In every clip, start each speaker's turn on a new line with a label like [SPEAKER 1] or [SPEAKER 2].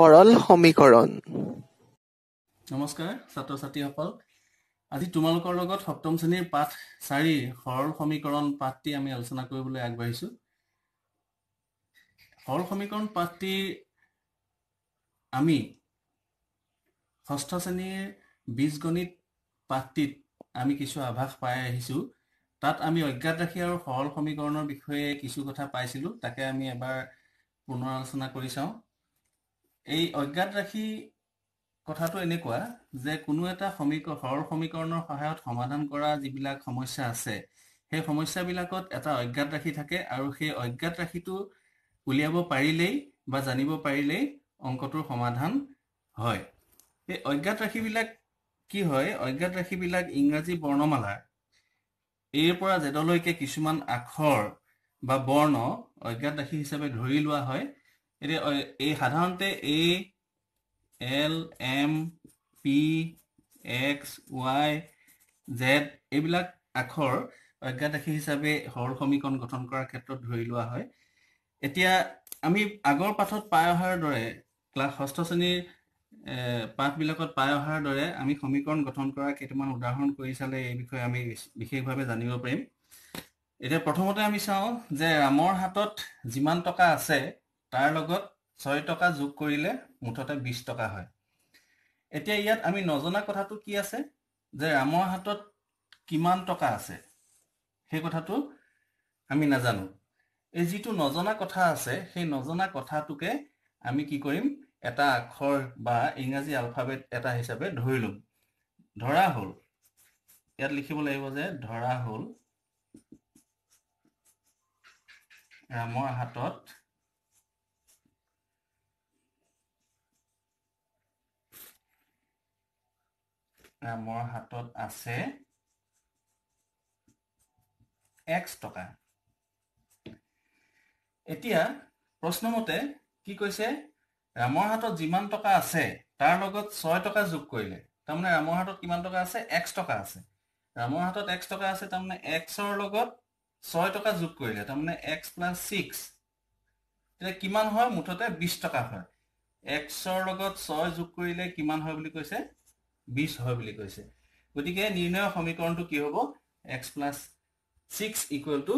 [SPEAKER 1] সৰল সমীকৰণ নমস্কাৰ ছাত্ৰ ছাত্ৰীসকল আজি তোমালোকৰ লগত সপ্তম শ্ৰেণীৰ পাঠ চাৰি সৰল সমীকৰণ পাঠটি আমি আলোচনা কৰিবলৈ আগবাঢ়িছো সৰল সমীকৰণ পাঠটি আমি ষষ্ঠ শ্ৰেণীৰ গণিত পাঠটিত আমি কিছু আভাস পাই আহিছো তাত আমি অজ্ঞাত ৰাশি আৰু সৰল সমীকৰণৰ বিষয়ে কিছু কথা পাইছিলো তাকে আমি এবাৰ পুনৰ আলোচনা কৰি চাওঁ এই অজ্ঞাত ৰাখি কথাটো এনেকুৱা যে কোনো এটা সমীকৰ সৰল সমীকৰণৰ সহায়ত সমাধান কৰা যিবিলাক সমস্যা আছে সেই সমস্যাবিলাকত এটা অজ্ঞাত ৰাশি থাকে আৰু সেই অজ্ঞাত ৰাশিটো উলিয়াব পাৰিলেই বা জানিব পাৰিলেই অংকটোৰ সমাধান হয় সেই অজ্ঞাত ৰাশিবিলাক কি হয় অজ্ঞাত ৰাশিবিলাক ইংৰাজী বৰ্ণমালা এৰ পৰা জেদলৈকে কিছুমান আখৰ বা বৰ্ণ অজ্ঞাত ৰাশি হিচাপে ধৰি লোৱা হয় এতিয়া এই সাধাৰণতে এই L M P X Y Z এইবিলাক আখৰ অজ্ঞাতাখী হিচাপে সৰল সমীকৰণ গঠন কৰাৰ ক্ষেত্ৰত ধৰি লোৱা হয় এতিয়া আমি আগৰ পাঠত পাই অহাৰ দৰে ক্লাছ ষষ্ঠ শ্ৰেণীৰ পাঠবিলাকত পাই অহাৰ দৰে আমি সমীকৰণ গঠন কৰাৰ কেইটামান উদাহৰণ কৰি চালে এই বিষয়ে আমি বিশেষভাৱে জানিব পাৰিম এতিয়া প্ৰথমতে আমি চাওঁ যে ৰামৰ হাতত যিমান টকা আছে তাৰ লগত ছয় টকা যোগ কৰিলে মুঠতে বিশ টকা হয় এতিয়া ইয়াত আমি নজনা কথাটো কি আছে যে ৰামৰ হাতত কিমান টকা আছে সেই কথাটো আমি নাজানো এই যিটো নজনা কথা আছে সেই নজনা কথাটোকে আমি কি কৰিম এটা আখৰ বা ইংৰাজী আলফাবেট এটা হিচাপে ধৰি ল'ম ধৰা হ'ল ইয়াত লিখিব লাগিব যে ধৰা হ'ল ৰামৰ হাতত ৰামৰ হাতত আছে এক্স টকা এতিয়া প্ৰশ্নমতে কি কৈছে ৰামৰ হাতত যিমান টকা আছে তাৰ লগত ছয় টকা যোগ কৰিলে তাৰমানে ৰামৰ হাতত কিমান টকা আছে এক্স টকা আছে ৰামৰ হাতত এক্স টকা আছে তাৰমানে এক্সৰ লগত ছয় টকা যোগ কৰিলে তাৰমানে এক্স প্লাছ ছিক্স তেতিয়া কিমান হয় মুঠতে বিশ টকা হয় এক্সৰ লগত ছয় যোগ কৰিলে কিমান হয় বুলি কৈছে বিশ হয় বুলি কৈছে গতিকে নিৰ্ণয়ৰ সমীকৰণটো কি হ'ব x plus six equal to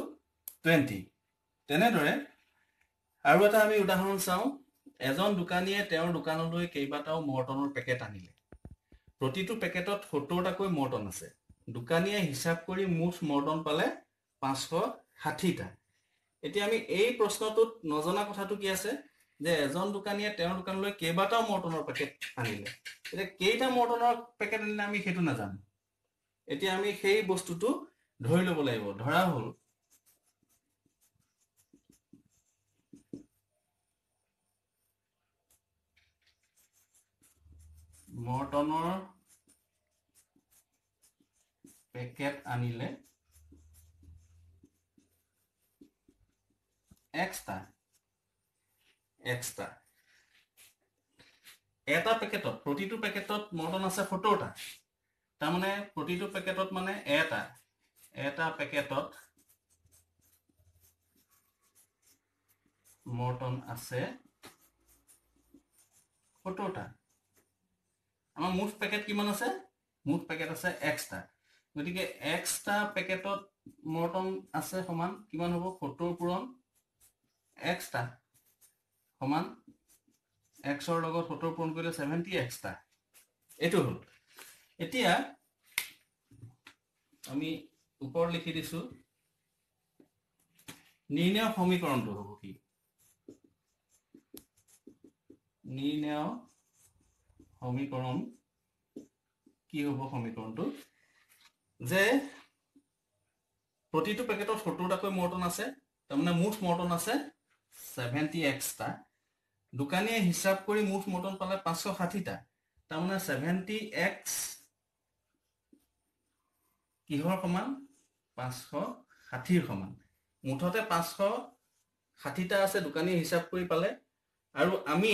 [SPEAKER 1] twenty তেনেদৰে আৰু এটা আমি উদাহৰণ চাওঁ এজন দোকানীয়ে তেওঁৰ দোকানলৈ কেইবাটাও মৰ্টনৰ পেকেট আনিলে প্ৰতিটো পেকেটত সত্তৰটাকৈ মৰ্টন আছে দোকানীয়ে হিচাপ কৰি মুঠ মৰ্টন পালে পাঁচশ ষাঠিটা এতিয়া আমি এই প্ৰশ্নটোত নজনা কথাটো কি আছে যে এজন দোকানীয়ে তেওঁৰ দোকানলৈ কেইবাটাও মৰ্টনৰ পেকেট আনিলে এতিয়া কেইটা মৰ্টনৰ পেকেট আনিলে আমি সেইটো নাজানো এতিয়া আমি সেই বস্তুটো ধৰি ল'ব লাগিব ধৰা হ'ল মৰ্টনৰ পেকেট আনিলে এক্সট্ৰা এক্সট্ৰা এটা পেকেটত প্ৰতিটো পেকেটত মৰ্টন আছে সত্তৰটা তাৰমানে প্ৰতিটো পেকেটত মানে এটা এটা পেকেটত মৰ্টন আছে সত্তৰটা আমাৰ মুঠ পেকেট কিমান আছে মুঠ পেকেট আছে এক্সট্ৰা গতিকে এক্সট্ৰা পেকেটত মৰ্টন আছে সমান কিমান হ'ব সত্তৰ পূৰণ এক্সট্ৰা সমান এক্সৰ লগত সত্তৰ পূৰণ কৰিলে ছেভেণ্টি এক্সটা এইটো হ'ল এতিয়া আমি ওপৰ লিখি দিছো নিৰ্ণয় সমীকৰণটো হ'ব কি নিৰ্ণয় সমীকৰণ কি হ'ব সমীকৰণটো যে প্ৰতিটো পেকেটত সত্তৰটাকৈ মৰ্টন আছে তাৰমানে মুঠ মৰ্টন আছে ছেভেণ্টি এক্সটা দোকানীয়ে হিচাপ কৰি মুঠ মটন পালে পাঁচশ ষাঠিটা তাৰমানে ছেভেণ্টি এক্স কিহৰ সমান পাঁচশ ষাঠিৰ সমান মুঠতে পাঁচশ ষাঠিটা আছে দোকানীয়ে হিচাপ কৰি পালে আৰু আমি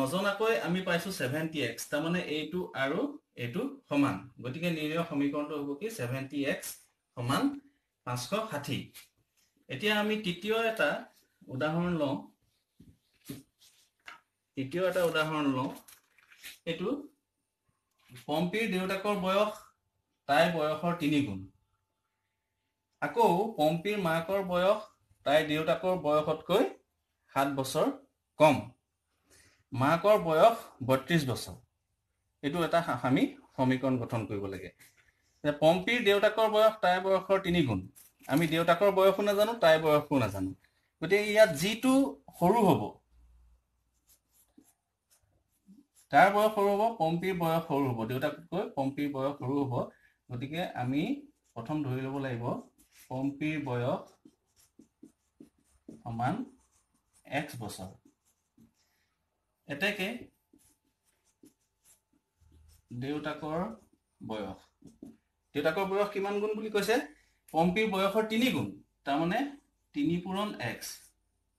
[SPEAKER 1] নজনাকৈ আমি পাইছো ছেভেণ্টি এক্স তাৰমানে এইটো আৰু এইটো সমান গতিকে নিৰ্ণয় সমীকৰণটো হ'ব কি ছেভেণ্টি এক্স সমান পাঁচশ ষাঠি এতিয়া আমি তৃতীয় এটা উদাহৰণ লওঁ তৃতীয় এটা উদাহৰণ লওঁ এইটো পম্পীৰ দেউতাকৰ বয়স তাইৰ বয়সৰ তিনি গুণ আকৌ পম্পীৰ মাকৰ বয়স তাইৰ দেউতাকৰ বয়সতকৈ সাত বছৰ কম মাকৰ বয়স বত্ৰিশ বছৰ এইটো এটা আমি সমীকৰণ গঠন কৰিব লাগে যে পম্পীৰ দেউতাকৰ বয়স তাইৰ বয়সৰ তিনি গুণ আমি দেউতাকৰ বয়সো নাজানো তাইৰ বয়সো নাজানো গতিকে ইয়াত যিটো সৰু হ'ব তাৰ বয়স সৰু হ'ব পম্পীৰ বয়স সৰু হ'ব দেউতাকতকৈ পম্পীৰ বয়স সৰু হ'ব গতিকে আমি প্ৰথম ধৰি ল'ব লাগিব পম্পীৰ বয়স সমান এক্স বছৰ এতেকে দেউতাকৰ বয়স দেউতাকৰ বয়স কিমান গুণ বুলি কৈছে পম্পীৰ বয়সৰ তিনি গুণ তাৰমানে তিনি পূৰণ এক্স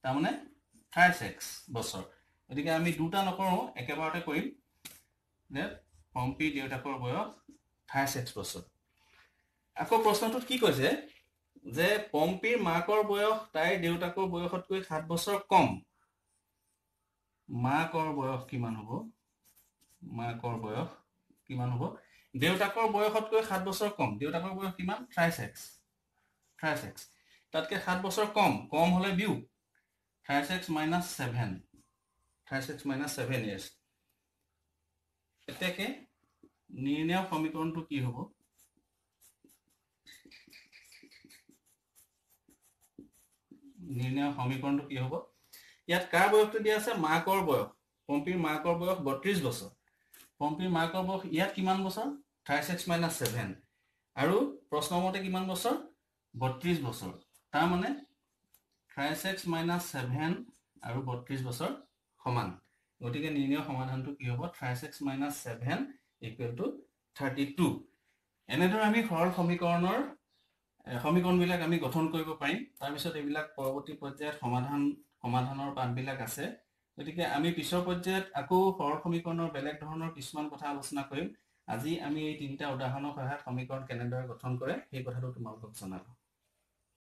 [SPEAKER 1] তাৰমানে থাৰ্ছ এক্স বছৰ গতিকে আমি দুটা নকৰোঁ একেবাৰতে কৰিম যে পম্পী দেউতাকৰ বয়স থাৰ্টি ছিক্স বছৰ আকৌ প্ৰশ্নটোত কি কৈছে যে পম্পীৰ মাকৰ বয়স তাইৰ দেউতাকৰ বয়সতকৈ সাত বছৰ কম মাকৰ বয়স কিমান হ'ব মাকৰ বয়স কিমান হ'ব দেউতাকৰ বয়সতকৈ সাত বছৰ কম দেউতাকৰ বয়স কিমান থ্ৰাইছেক্স থ্ৰাইছেক্স তাতকৈ সাত বছৰ কম কম হ'লে বিউ thrice x minus seven 36 minus seven এছ এতিয়াকে নিৰ্ণয় সমীকৰণটো কি হ'ব নিৰ্ণয় সমীকৰণটো কি হ'ব ইয়াত কাৰ বয়সটো দিয়া আছে মাকৰ বয়স পম্পীৰ মাকৰ বয়স বত্ৰিশ বছৰ পম্পীৰ মাকৰ বয়স ইয়াত কিমান বছৰ থাৰ্টি ছিক্স মাইনাছ ছেভেন আৰু প্ৰশ্নমতে কিমান বছৰ বত্ৰিশ বছৰ তাৰমানে থাৰ্টি ছিক্স মাইনাছ ছেভেন আৰু বত্ৰিশ বছৰ সমান গতিকে নিৰ্ণয় সমাধানটো কি হ'ব thrice x minus seven equal to thirty two এনেদৰে আমি সৰল সমীকৰণৰ সমীকৰণবিলাক আমি গঠন কৰিব পাৰিম তাৰপিছত এইবিলাক পৰৱৰ্তী পৰ্যায়ত সমাধান সমাধানৰ পাঠবিলাক আছে গতিকে আমি পিছৰ পৰ্যায়ত আকৌ সৰল সমীকৰণৰ বেলেগ ধৰণৰ কিছুমান কথা আলোচনা কৰিম আজি আমি এই তিনিটা উদাহৰণৰ সহায়ত সমীকৰণ কেনেদৰে গঠন কৰে সেই কথাটো তোমালোকক জনাব